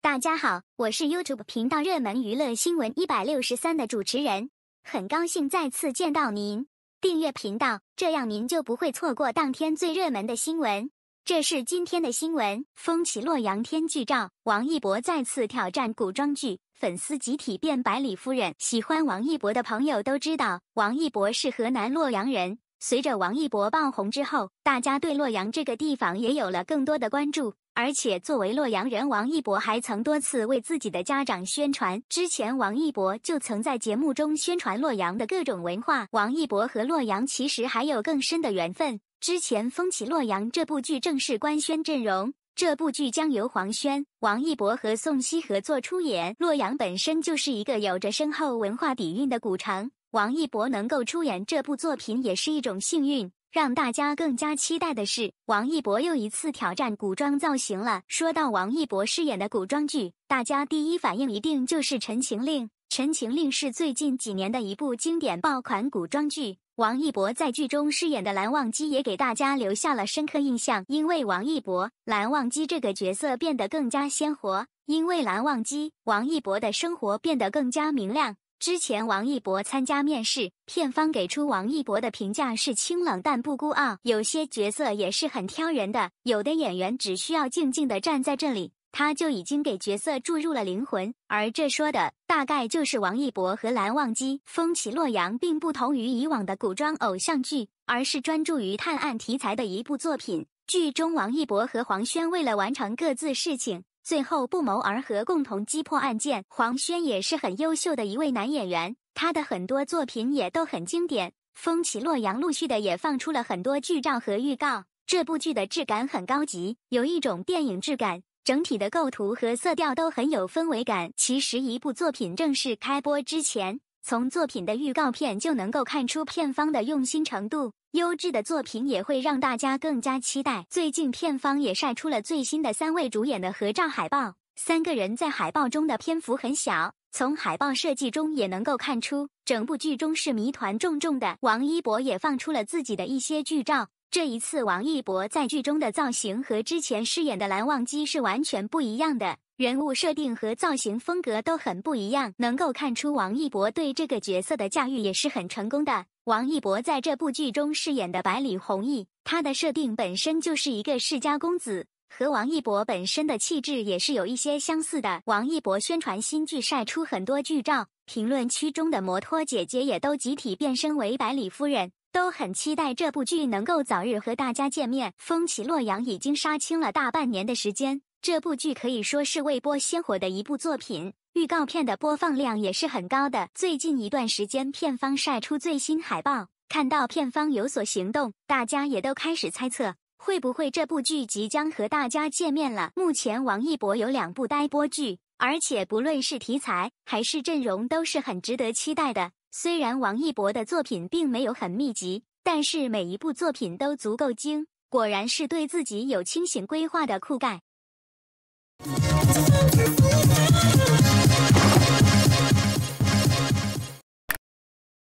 大家好，我是 YouTube 频道热门娱乐新闻一百六十三的主持人，很高兴再次见到您。订阅频道，这样您就不会错过当天最热门的新闻。这是今天的新闻：《风起洛阳》天剧照，王一博再次挑战古装剧，粉丝集体变百里夫人。喜欢王一博的朋友都知道，王一博是河南洛阳人。随着王一博爆红之后，大家对洛阳这个地方也有了更多的关注。而且作为洛阳人，王一博还曾多次为自己的家长宣传。之前，王一博就曾在节目中宣传洛阳的各种文化。王一博和洛阳其实还有更深的缘分。之前，《风起洛阳》这部剧正式官宣阵容，这部剧将由黄轩、王一博和宋茜合作出演。洛阳本身就是一个有着深厚文化底蕴的古城。王一博能够出演这部作品也是一种幸运。让大家更加期待的是，王一博又一次挑战古装造型了。说到王一博饰演的古装剧，大家第一反应一定就是《陈情令》。《陈情令》是最近几年的一部经典爆款古装剧，王一博在剧中饰演的蓝忘机也给大家留下了深刻印象。因为王一博，蓝忘机这个角色变得更加鲜活；因为蓝忘机，王一博的生活变得更加明亮。之前王一博参加面试，片方给出王一博的评价是清冷但不孤傲，有些角色也是很挑人的。有的演员只需要静静的站在这里，他就已经给角色注入了灵魂。而这说的大概就是王一博和蓝忘机。《风起洛阳》并不同于以往的古装偶像剧，而是专注于探案题材的一部作品。剧中王一博和黄轩为了完成各自事情。最后不谋而合，共同击破案件。黄轩也是很优秀的一位男演员，他的很多作品也都很经典。风起洛阳陆续的也放出了很多剧照和预告，这部剧的质感很高级，有一种电影质感，整体的构图和色调都很有氛围感。其实一部作品正式开播之前，从作品的预告片就能够看出片方的用心程度。优质的作品也会让大家更加期待。最近，片方也晒出了最新的三位主演的合照海报，三个人在海报中的篇幅很小。从海报设计中也能够看出，整部剧中是谜团重重的。王一博也放出了自己的一些剧照。这一次，王一博在剧中的造型和之前饰演的蓝忘机是完全不一样的，人物设定和造型风格都很不一样。能够看出王一博对这个角色的驾驭也是很成功的。王一博在这部剧中饰演的百里弘毅，他的设定本身就是一个世家公子，和王一博本身的气质也是有一些相似的。王一博宣传新剧晒出很多剧照，评论区中的摩托姐姐也都集体变身为百里夫人，都很期待这部剧能够早日和大家见面。风起洛阳已经杀青了大半年的时间，这部剧可以说是未播先火的一部作品。预告片的播放量也是很高的。最近一段时间，片方晒出最新海报，看到片方有所行动，大家也都开始猜测，会不会这部剧即将和大家见面了。目前王一博有两部待播剧，而且不论是题材还是阵容，都是很值得期待的。虽然王一博的作品并没有很密集，但是每一部作品都足够精。果然是对自己有清醒规划的酷盖。